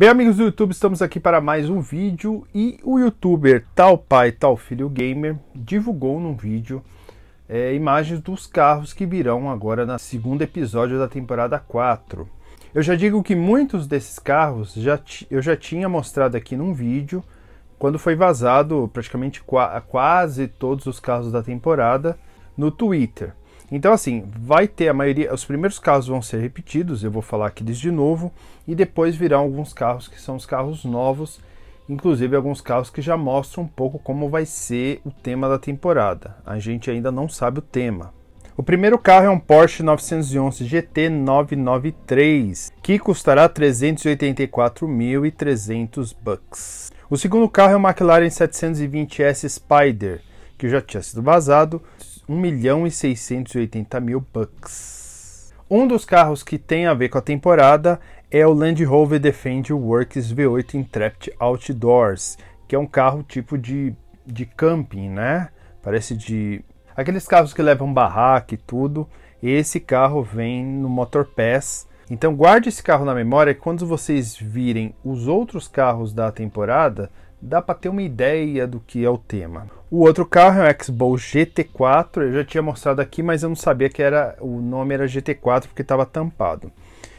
Bem, amigos do YouTube, estamos aqui para mais um vídeo e o youtuber Tal Pai Tal Filho Gamer divulgou num vídeo é, imagens dos carros que virão agora no segundo episódio da temporada 4. Eu já digo que muitos desses carros já eu já tinha mostrado aqui num vídeo quando foi vazado praticamente qua quase todos os carros da temporada no Twitter. Então, assim, vai ter a maioria, os primeiros carros vão ser repetidos, eu vou falar aqui de novo, e depois virão alguns carros que são os carros novos, inclusive alguns carros que já mostram um pouco como vai ser o tema da temporada. A gente ainda não sabe o tema. O primeiro carro é um Porsche 911 GT 993, que custará 384.300 bucks. O segundo carro é o McLaren 720S Spider, que já tinha sido vazado, 1 milhão e 680 mil bucks. Um dos carros que tem a ver com a temporada é o Land Rover Defend Works V8 Intrepid Outdoors, que é um carro tipo de, de camping, né? Parece de aqueles carros que levam barraca e tudo. Esse carro vem no Motor Pass. Então guarde esse carro na memória. Quando vocês virem os outros carros da temporada, dá para ter uma ideia do que é o tema. O outro carro é o X-Bow GT4, eu já tinha mostrado aqui, mas eu não sabia que era o nome era GT4 porque estava tampado,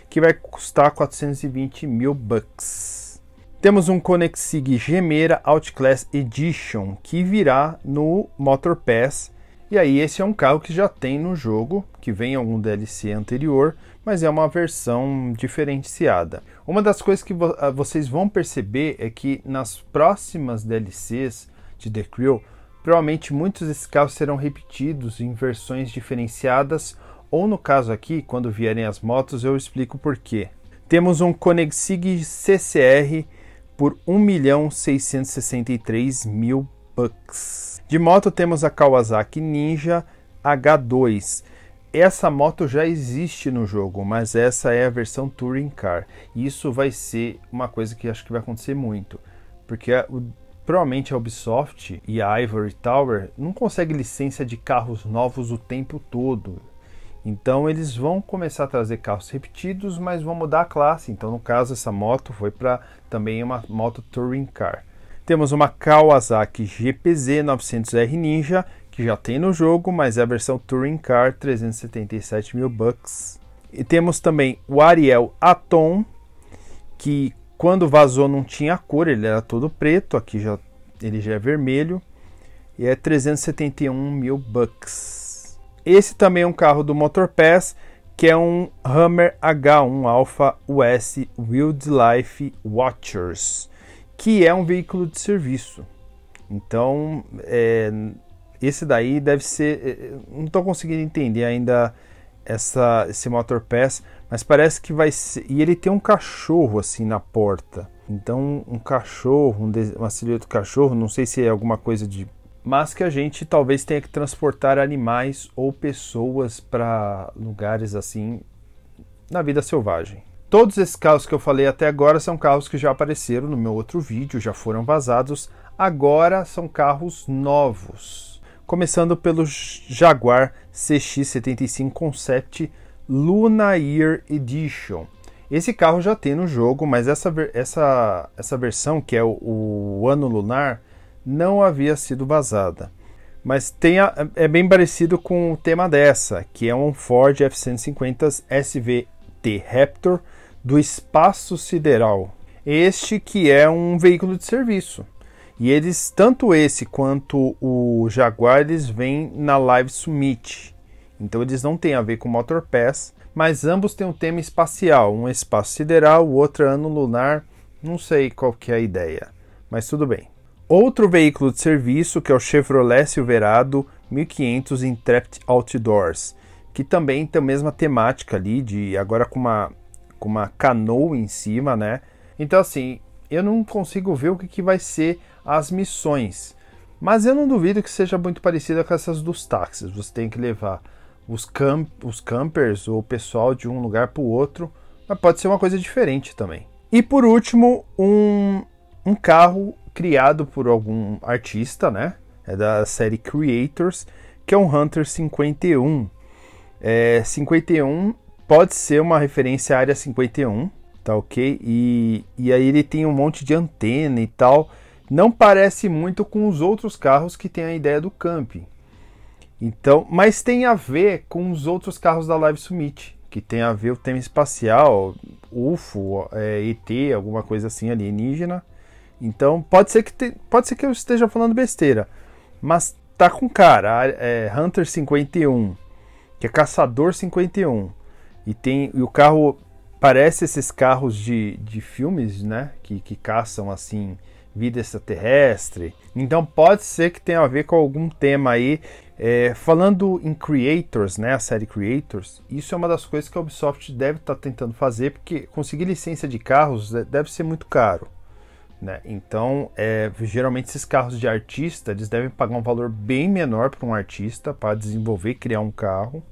que vai custar 420 mil bucks. Temos um Conexig Gemera Outclass Edition que virá no Motor Pass e aí esse é um carro que já tem no jogo, que vem em algum DLC anterior, mas é uma versão diferenciada. Uma das coisas que vo ah, vocês vão perceber é que nas próximas DLCs de The Crew, provavelmente muitos desses carros serão repetidos em versões diferenciadas, ou no caso aqui, quando vierem as motos, eu explico por quê. Temos um Koenigsegg CCR por 1.663.000 Bucks. De moto temos a Kawasaki Ninja H2. Essa moto já existe no jogo, mas essa é a versão Touring Car. Isso vai ser uma coisa que acho que vai acontecer muito, porque o, provavelmente a Ubisoft e a Ivory Tower não conseguem licença de carros novos o tempo todo. Então eles vão começar a trazer carros repetidos, mas vão mudar a classe. Então no caso essa moto foi para também é uma moto touring car. Temos uma Kawasaki GPZ 900R Ninja, que já tem no jogo, mas é a versão Touring Car, 377 mil bucks. E temos também o Ariel Atom, que quando vazou não tinha cor, ele era todo preto, aqui já ele já é vermelho e é 371 mil bucks. Esse também é um carro do Motor Pass, que é um Hammer H1 Alpha US Wildlife Watchers que é um veículo de serviço. Então, é, esse daí deve ser. É, é, não estou conseguindo entender ainda essa, esse motor pass, mas parece que vai ser. E ele tem um cachorro assim na porta. Então, um cachorro, um de, uma do cachorro, não sei se é alguma coisa de. Mas que a gente talvez tenha que transportar animais ou pessoas para lugares assim na vida selvagem. Todos esses carros que eu falei até agora são carros que já apareceram no meu outro vídeo, já foram vazados. Agora são carros novos. Começando pelo Jaguar CX-75 Concept Lunar Edition. Esse carro já tem no jogo, mas essa, essa, essa versão, que é o, o Ano Lunar, não havia sido vazada. Mas tem a, é bem parecido com o tema dessa, que é um Ford F-150 SVT Raptor do espaço sideral. Este que é um veículo de serviço. E eles, tanto esse quanto o Jaguar, eles vêm na Live Summit. Então eles não têm a ver com Motor Pass, mas ambos têm um tema espacial, um espaço sideral, o outro ano lunar, não sei qual que é a ideia, mas tudo bem. Outro veículo de serviço que é o Chevrolet Silverado 1500 Intrepid Outdoors, que também tem a mesma temática ali de agora com uma com uma canoa em cima, né? Então, assim, eu não consigo ver o que, que vai ser as missões. Mas eu não duvido que seja muito parecida com essas dos táxis. Você tem que levar os, cam, os campers ou o pessoal de um lugar para o outro. Mas pode ser uma coisa diferente também. E por último, um, um carro criado por algum artista, né? É da série Creators, que é um Hunter 51. É, 51 pode ser uma referência à área 51, tá ok? E, e aí ele tem um monte de antena e tal. Não parece muito com os outros carros que tem a ideia do camping. Então, mas tem a ver com os outros carros da Live Summit, que tem a ver o tema espacial, UFO, é, ET, alguma coisa assim alienígena. Então, pode ser que te, pode ser que eu esteja falando besteira, mas tá com cara, é, Hunter 51, que é Caçador 51. E tem e o carro parece esses carros de, de filmes, né? Que, que caçam assim vida extraterrestre. Então pode ser que tenha a ver com algum tema aí. É, falando em creators, né, a série creators, isso é uma das coisas que a Ubisoft deve estar tá tentando fazer, porque conseguir licença de carros é, deve ser muito caro. Né? Então, é, geralmente esses carros de artista, eles devem pagar um valor bem menor para um artista para desenvolver, criar um carro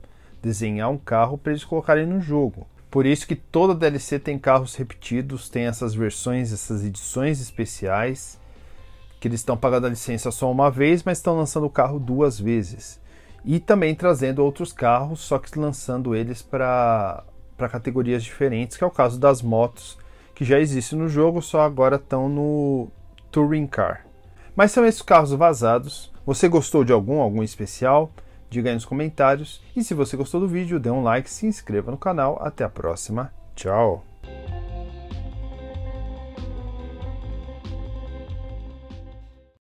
desenhar um carro para eles colocarem no jogo. Por isso que toda DLC tem carros repetidos, tem essas versões, essas edições especiais, que eles estão pagando a licença só uma vez, mas estão lançando o carro duas vezes. E também trazendo outros carros, só que lançando eles para categorias diferentes, que é o caso das motos, que já existe no jogo, só agora estão no Touring Car. Mas são esses carros vazados. Você gostou de algum, algum especial? Diga aí nos comentários. E se você gostou do vídeo, dê um like, se inscreva no canal. Até a próxima. Tchau!